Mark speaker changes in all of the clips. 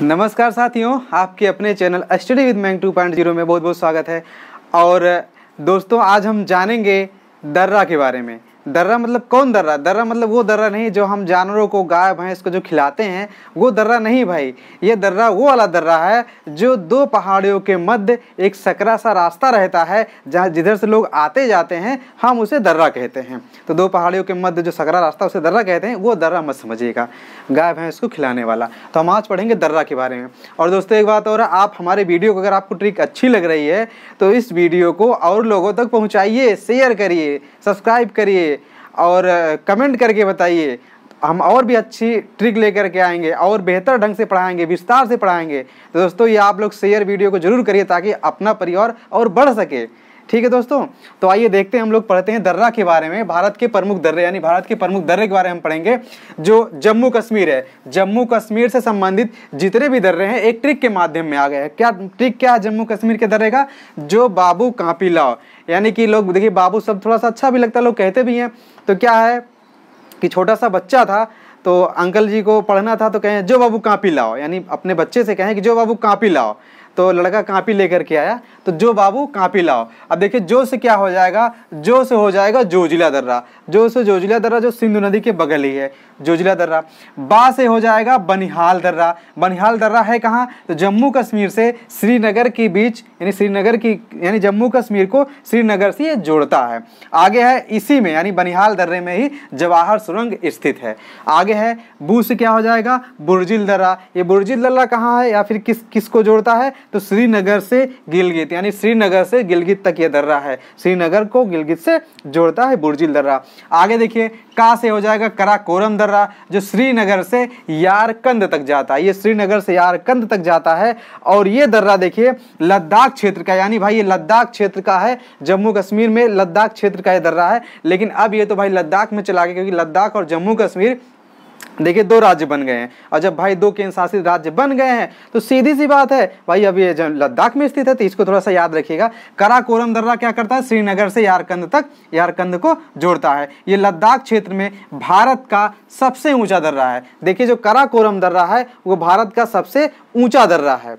Speaker 1: नमस्कार साथियों आपके अपने चैनल स्टडी विद मैंग टू पॉइंट जीरो में बहुत बहुत स्वागत है और दोस्तों आज हम जानेंगे दर्रा के बारे में दर्रा मतलब कौन दर्रा दर्रा मतलब वो दर्रा नहीं जो हम जानवरों को गाय भैंस को जो खिलाते हैं वो दर्रा नहीं भाई ये दर्रा वो वाला दर्रा है जो दो पहाड़ियों के मध्य एक सकरा सा रास्ता रहता है जहाँ जिधर से लोग आते जाते हैं हम उसे दर्रा कहते हैं तो दो पहाड़ियों के मध्य जो सकरा रास्ता उसे दर्रा कहते हैं वो दर्रा मत समझिएगा गाय भैंस को खिलाने वाला तो हम आज पढ़ेंगे दर्रा के बारे में और दोस्तों एक बात और आप हमारे वीडियो को अगर आपको ट्रिक अच्छी लग रही है तो इस वीडियो को और लोगों तक पहुँचाइए शेयर करिए सब्सक्राइब करिए और कमेंट करके बताइए हम और भी अच्छी ट्रिक लेकर के आएंगे और बेहतर ढंग से पढ़ाएंगे विस्तार से पढ़ाएंगे तो दोस्तों ये आप लोग शेयर वीडियो को जरूर करिए ताकि अपना परिवार और बढ़ सके ठीक है दोस्तों तो आइए देखते हैं हम लोग पढ़ते हैं दर्रा के बारे में भारत के प्रमुख दर्रे यानी भारत के प्रमुख दर्रे के बारे में हम पढ़ेंगे जो जम्मू कश्मीर है जम्मू कश्मीर से संबंधित जितने भी दर्रे हैं एक ट्रिक के माध्यम में आ गए हैं क्या ट्रिक क्या है जम्मू कश्मीर के दर्रे का जो बाबू कापी लाओ यानी कि लोग देखिए बाबू सब थोड़ा सा अच्छा भी लगता है लोग कहते भी हैं तो क्या है कि छोटा सा बच्चा था तो अंकल जी को पढ़ना था तो कहें जो बाबू कापी लाओ यानी अपने बच्चे से कहें कि जो बाबू कापी लाओ तो लड़का कापी लेकर के आया तो जो बाबू कापी लाओ अब देखिए जो से क्या हो जाएगा जो से हो जाएगा जोजिला दर्रा जो से जोजिला दर्रा जो सिंधु नदी के बगल ही है जोजिला दर्रा बा से हो जाएगा बनिहाल दर्रा बनिहाल दर्रा है कहाँ तो जम्मू कश्मीर से श्रीनगर के बीच यानी श्रीनगर की यानी जम्मू कश्मीर को श्रीनगर से ये जोड़ता है आगे है इसी में यानी बनिहाल दर्रे में ही जवाहर सुरंग स्थित है आगे है बू से क्या हो जाएगा बुरजिल दर्रा ये बुरजिल दर्रा कहाँ है या फिर किस किस को जोड़ता है तो श्रीनगर से गिलगित यानी श्रीनगर से गिलगित तक यह दर्रा है श्रीनगर को गिलगित से जोड़ता है बुर्जिल दर्रा आगे देखिए कहाँ से हो जाएगा कराकोरम दर्रा जो श्रीनगर से यारकंद तक जाता है ये श्रीनगर से यारकंद तक जाता है और ये दर्रा देखिए लद्दाख क्षेत्र का यानी भाई ये लद्दाख क्षेत्र का है जम्मू कश्मीर में लद्दाख क्षेत्र का यह दर्रा है लेकिन अब ये तो भाई लद्दाख में चला गया क्योंकि लद्दाख और जम्मू कश्मीर देखिए दो राज्य बन गए हैं और जब भाई दो केंद्र शासित राज्य बन गए हैं तो सीधी सी बात है भाई अब ये लद्दाख में स्थित है तो इसको थोड़ा सा याद रखिएगा कराकोरम दर्रा क्या करता है श्रीनगर से यारकंद तक यारकंद को जोड़ता है ये लद्दाख क्षेत्र में भारत का सबसे ऊंचा दर्रा है देखिए जो कराकोरम दर्रा है वो भारत का सबसे ऊंचा दर्रा है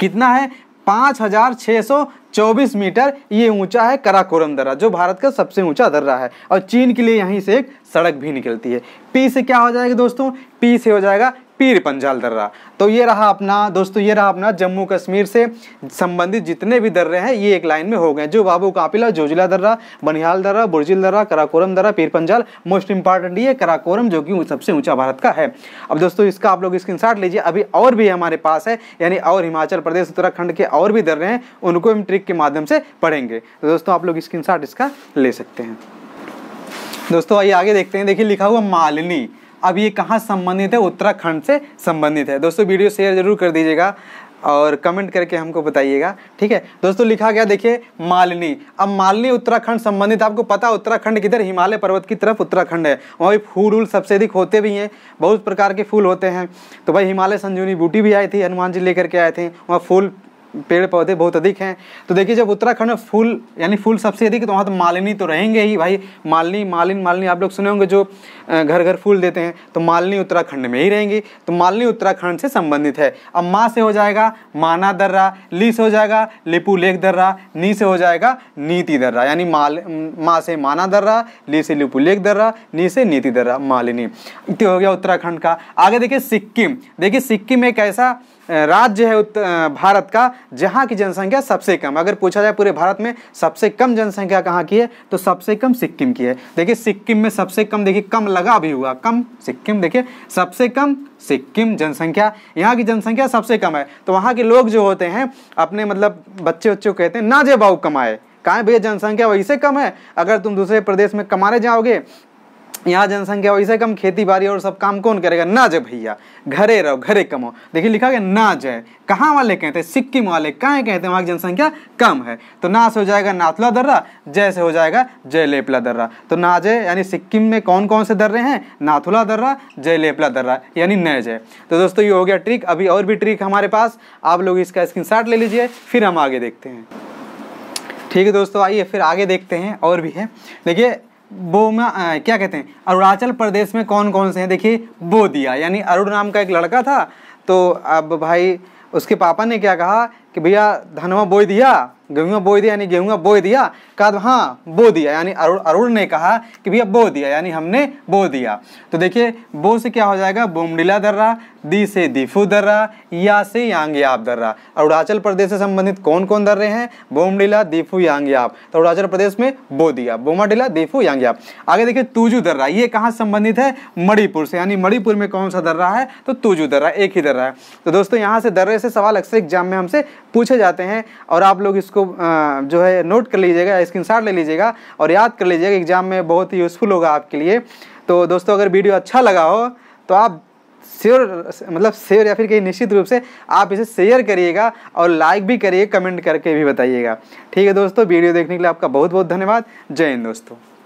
Speaker 1: कितना है पाँच हजार छः सौ चौबीस मीटर ये ऊंचा है कराकोरम दर्रा जो भारत का सबसे ऊंचा दर्रा है और चीन के लिए यहीं से एक सड़क भी निकलती है पी से क्या हो जाएगा दोस्तों पी से हो जाएगा पीर पंजाल दर्रा तो ये रहा अपना दोस्तों ये रहा अपना जम्मू कश्मीर से संबंधित जितने भी दर्रे हैं ये एक लाइन में हो गए जो बाबू कापिला जोजिला दर्रा बनिहाल दर्रा बुरजिल दर्रा कराकोरम दर्रा पीर पंजाल मोस्ट इंपॉर्टेंट ये कराकोरम जो कि सबसे ऊंचा भारत का है अब दोस्तों इसका आप लोग स्क्रीन लीजिए अभी और भी हमारे पास है यानी और हिमाचल प्रदेश उत्तराखंड के और भी दर्रे हैं उनको हम ट्रिक के माध्यम से पढ़ेंगे तो दोस्तों आप लोग स्क्रीन इसका ले सकते हैं दोस्तों आइए आगे देखते हैं देखिए लिखा हुआ मालिनी अब ये कहाँ संबंधित है उत्तराखंड से संबंधित है दोस्तों वीडियो शेयर जरूर कर दीजिएगा और कमेंट करके हमको बताइएगा ठीक है दोस्तों लिखा गया देखिए मालनी अब मालनी उत्तराखंड संबंधित आपको पता उत्तराखंड किधर हिमालय पर्वत की तरफ उत्तराखंड है वहाँ भी फूल उल सबसे अधिक होते भी हैं बहुत प्रकार के फूल होते हैं तो भाई हिमालय संजीवनी बूटी भी आई थी हनुमान जी लेकर के आए थे वहाँ फूल पेड़ पौधे बहुत अधिक हैं तो देखिए जब उत्तराखंड में फूल यानी फूल सबसे अधिक तो वहाँ तो मालिनी तो रहेंगे ही भाई मालिनी मालिन मालिनी आप लोग सुने होंगे जो घर घर फूल देते हैं तो मालिनी उत्तराखंड में ही रहेंगी तो मालिनी उत्तराखंड से संबंधित है अब माँ से हो जाएगा माना दर्रा ली से हो जाएगा लिपू लेख दर्रा नी से हो जाएगा नीति दर्रा यानी माल माँ से माना दर्रा ली से लिपू लेख दर्रा नी से नीति दर्रा मालिनी तो हो गया उत्तराखंड का आगे देखिए सिक्किम देखिए सिक्किम एक ऐसा राज्य है भारत का जहाँ की जनसंख्या सबसे कम अगर पूछा जाए पूरे भारत में सबसे कम जनसंख्या कहाँ की है तो सबसे कम सिक्किम की है देखिए सिक्किम में सबसे कम देखिए कम लगा भी हुआ कम सिक्किम देखिए सबसे कम सिक्किम जनसंख्या यहाँ की जनसंख्या सबसे कम है तो वहाँ के लोग जो होते हैं अपने मतलब बच्चे बच्चों कहते हैं ना जे बाऊ कमाए कहा भैया जनसंख्या वही से कम है अगर तुम दूसरे प्रदेश में कमाने जाओगे यहाँ जनसंख्या वैसे कम खेती बाड़ी और सब काम कौन करेगा ना जाए भैया घरे रहो घरे कमाओ देखिए लिखा गया ना जाए कहाँ वाले कहते हैं सिक्किम वाले कहाँ कहते हैं वहाँ की जनसंख्या कम है तो ना से हो जाएगा नाथुला दर्रा जय से हो जाएगा जयलेपला दर्रा तो ना जय यानी सिक्किम में कौन कौन से दर्रे हैं नाथुला दर्रा जयलेपला दर्रा यानी न जय तो दोस्तों ये हो गया ट्रिक अभी और भी ट्रिक हमारे पास आप लोग इसका स्क्रीन ले लीजिए फिर हम आगे देखते हैं ठीक है दोस्तों आइए फिर आगे देखते हैं और भी है देखिए बोमा क्या कहते हैं अरुणाचल प्रदेश में कौन कौन से हैं देखिए बोदिया यानी अरुण नाम का एक लड़का था तो अब भाई उसके पापा ने क्या कहा कि भैया धनवा बो दिया गेहूँ बो दिया यानी गेहूँ बो दिया कहा तो हाँ बो दिया यानी अरुण अरुण ने कहा कि भैया बो दिया यानी हमने बो दिया तो देखिए बो से क्या हो जाएगा बोमडिला दर्रा दी से दीफू दर्रा या से यांगयाब दर्रा अरुणाचल प्रदेश से संबंधित कौन कौन दर्रे हैं बोमडिला दीफू यांगयाब तो अरुणाचल प्रदेश में बो दिया बोमाडिला दीफू यांगयाब आगे देखिए तुजू दर्रा ये कहाँ संबंधित है मणिपुर से यानी मणिपुर में कौन सा दर्रा है तो तुजू दर्रा एक ही दर्रा है तो दोस्तों यहाँ से दर्रे से सवाल अक्सर एग्जाम में हमसे पूछे जाते हैं और आप लोग इसको इसको जो है नोट कर लीजिएगा स्क्रीनशॉट ले लीजिएगा और याद कर लीजिएगा एग्जाम में बहुत ही यूज़फुल होगा आपके लिए तो दोस्तों अगर वीडियो अच्छा लगा हो तो आप शेयर मतलब शेयर या फिर कहीं निश्चित रूप से आप इसे शेयर करिएगा और लाइक भी करिए कमेंट करके भी बताइएगा ठीक है दोस्तों वीडियो देखने के लिए आपका बहुत बहुत धन्यवाद जय हिंद दोस्तों